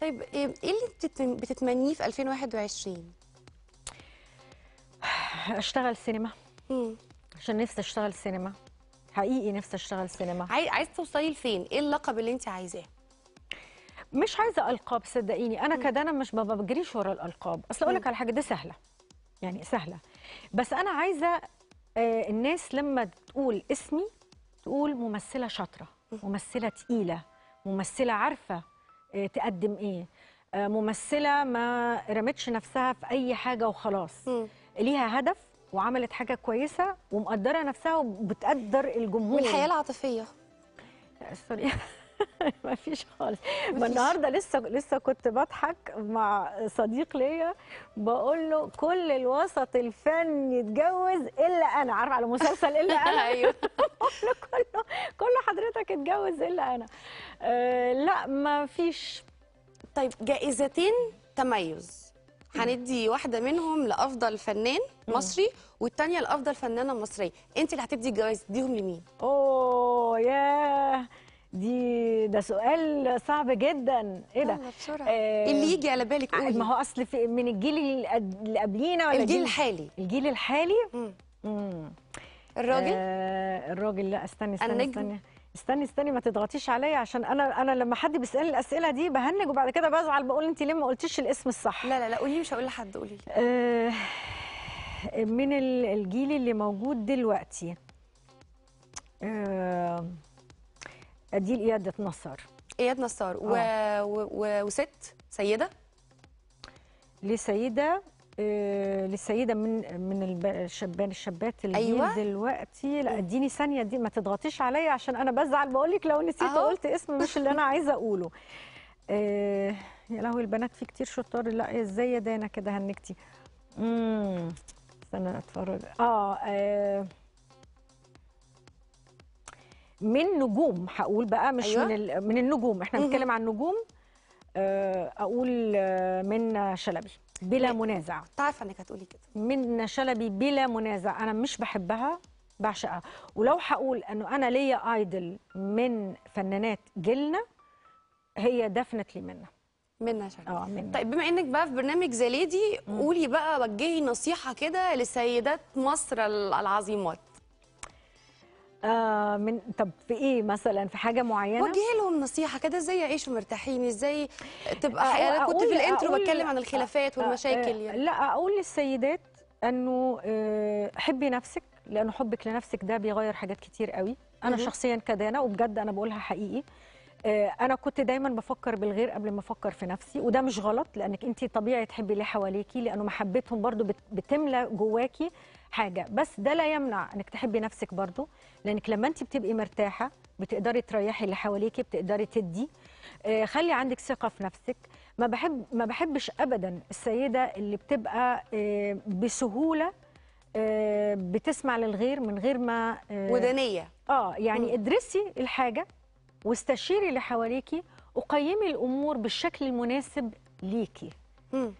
طيب ايه, إيه اللي بتتمنيه في 2021 اشتغل سينما امم عشان نفسي اشتغل سينما حقيقي نفسي اشتغل سينما عاي... عايز توصلي لفين ايه اللقب اللي انت عايزاه مش عايزه القاب صدقيني انا كده انا مش ما بجريش ورا الالقاب اصل اقول لك على حاجه ده سهله يعني سهله بس انا عايزه آه، الناس لما تقول اسمي تقول ممثله شاطره ممثله تقيله ممثله عارفه آه، تقدم ايه آه، ممثله ما رمتش نفسها في اي حاجه وخلاص ليها هدف وعملت حاجه كويسه ومقدره نفسها وبتقدر الجمهور والحياه العاطفيه سوري آه، ما فيش خالص ما النهارده لسه لسه كنت بضحك مع صديق ليا بقول له كل الوسط الفني اتجوز الا انا عارفه على مسلسل الا انا ايوه كله كله حضرتك اتجوز الا انا آه لا ما فيش طيب جائزتين تميز هندي واحده منهم لافضل فنان مصري والثانيه لافضل فنانه مصريه انت اللي هتدي الجوائز ديهم لمين اوه ياه دي ده سؤال صعب جدا ايه ده بسرعه آه اللي يجي على بالك آه، قولي ما هو اصل في من الجيل اللي قبلينا ولا الجيل الحالي الجيل الحالي امم الراجل آه الراجل لا استني استني أنا نجم. استني استني استني ما تضغطيش عليا عشان انا انا لما حد بيسالني الاسئله دي بهنج وبعد كده بزعل بقول انت ليه ما قلتيش الاسم الصح لا لا لا قولي مش هقول لحد قولي آه من الجيل اللي موجود دلوقتي آه دي إيادة نصار اياد نصار آه. و... و... وست سيده لسيده للسيده آه، من من الشبان الشابات اللي أيوة. دلوقتي لا اديني ثانيه دي ما تضغطيش عليا عشان انا بزعل بقول لك لو نسيت أهو. قلت اسم مش اللي انا عايزه اقوله آه يا لهوي البنات في كتير شطار لا ازاي يا دانا كده هنكتي امم استنى اتفرج اه, آه من نجوم هقول بقى مش أيوة؟ من من النجوم احنا بنتكلم عن نجوم آه، اقول آه، من شلبي بلا منازع كنت عارفه انك هتقولي كده من شلبي بلا منازع انا مش بحبها بعشقها ولو هقول انه انا ليا ايدل من فنانات جيلنا هي دفنت لي منها منها شلبي اه طيب بما انك بقى في برنامج زي ليدي قولي بقى وجهي نصيحه كده لسيدات مصر العظيمات آه من طب في ايه مثلا في حاجه معينه وجه لهم نصيحه كده ازاي يعيشوا مرتاحين ازاي تبقى انا كنت في الانترو بتكلم عن الخلافات آه، آه، والمشاكل يعني لا اقول للسيدات انه آه، حبي نفسك لانه حبك لنفسك ده بيغير حاجات كتير قوي انا شخصيا كدانه وبجد انا بقولها حقيقي آه، انا كنت دايما بفكر بالغير قبل ما افكر في نفسي وده مش غلط لانك انت طبيعي تحبي اللي حواليكي لانه محبتهم برضو بتملى جواكي حاجه بس ده لا يمنع انك تحبي نفسك برضو لانك لما انت بتبقي مرتاحه بتقدري تريحي اللي حواليكي بتقدري تدي آه، خلي عندك ثقه في نفسك ما بحب ما بحبش ابدا السيده اللي بتبقى آه، بسهوله بتسمع للغير من غير ما ودانيه اه يعني ادرسي الحاجه واستشيري اللي حواليكي وقيمي الامور بالشكل المناسب ليكي مم.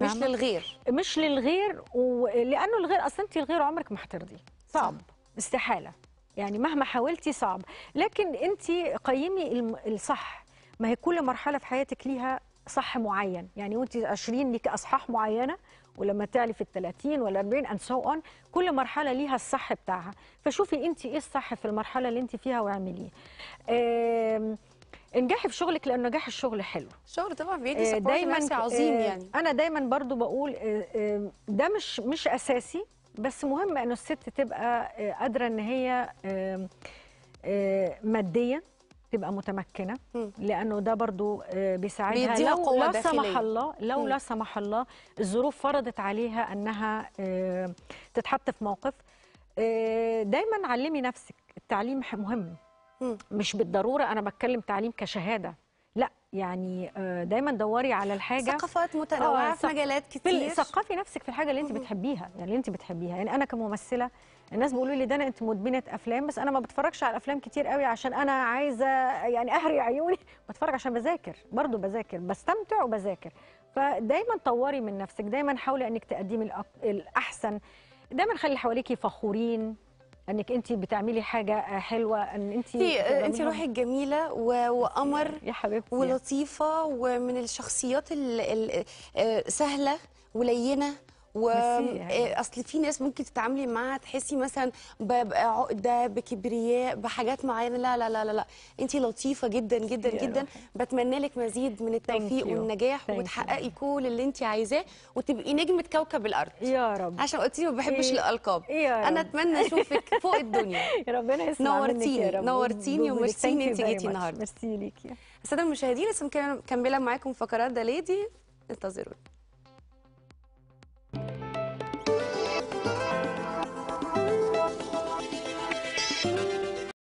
مش للغير مش للغير ولانه الغير اصلا انت الغير عمرك ما هترضي صعب استحاله يعني مهما حاولتي صعب لكن انت قيمي الصح ما هي كل مرحله في حياتك ليها صح معين يعني وانت 20 ليك اصحاح معينه ولما تعلي في ال 30 وال 40 اند سو اون كل مرحله ليها الصح بتاعها فشوفي انت ايه الصح في المرحله اللي انت فيها واعمليه انجحي في شغلك لان نجاح الشغل حلو الشغل طبعا بيدي آه، دايما عظيم آه، يعني انا دايما برضو بقول آه، ده مش مش اساسي بس مهم انه الست تبقى قادره ان هي ماديا تبقى متمكنه لانه ده برضو آه، بيساعدها لو لا سمح الله لو لا سمح الله الظروف فرضت عليها انها آه، تتحط في موقف آه، دايما علمي نفسك التعليم مهم مش بالضروره انا بتكلم تعليم كشهاده يعني آه، دايما دوري على الحاجه ثقافات آه، متنوعه في مجالات كتير ثقفي نفسك في الحاجه اللي انت بتحبيها يعني اللي انت بتحبيها يعني انا كممثله الناس بيقولوا لي ده انا انت مدمنه افلام بس انا ما بتفرجش على افلام كتير قوي عشان انا عايزه يعني اهري عيوني بتفرج عشان بذاكر برضو بذاكر بستمتع وبذاكر فدايما طوري من نفسك دايما حاولي انك تقدمي الاحسن دايما خلي حواليكي فخورين انك انت بتعملي حاجه حلوه ان انت آه، انت روحك جميله وقمر يا حبيبتي ولطيفه ومن الشخصيات آه، سهله ولينه و يعني. آه، اصل في ناس ممكن تتعاملي معاها تحسي مثلا بعقده بكبرياء بحاجات معينه لا لا لا لا, لا. انت لطيفه جدا جدا جدا بتمنى لك مزيد من التوفيق والنجاح وتحققي كل اللي انت عايزاه وتبقي نجمه كوكب الارض يا رب عشان قلتي ما بحبش إيه؟ الالقاب إيه انا اتمنى اشوفك فوق الدنيا ربنا يسلمك نورتيني نورتيني ومرسيني انت جيتي النهارده ميرسي ليكي الساده المشاهدين لسه مكمله معاكم فقرات ده ليدي انتظرونا